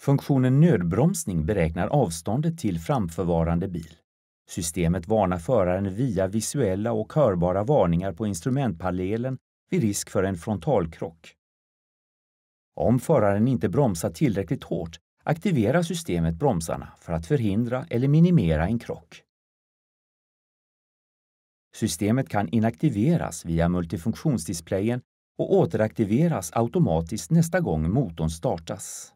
Funktionen nödbromsning beräknar avståndet till framförvarande bil. Systemet varnar föraren via visuella och hörbara varningar på instrumentpanelen vid risk för en frontalkrock. Om föraren inte bromsar tillräckligt hårt aktiverar systemet bromsarna för att förhindra eller minimera en krock. Systemet kan inaktiveras via multifunktionsdisplayen och återaktiveras automatiskt nästa gång motorn startas.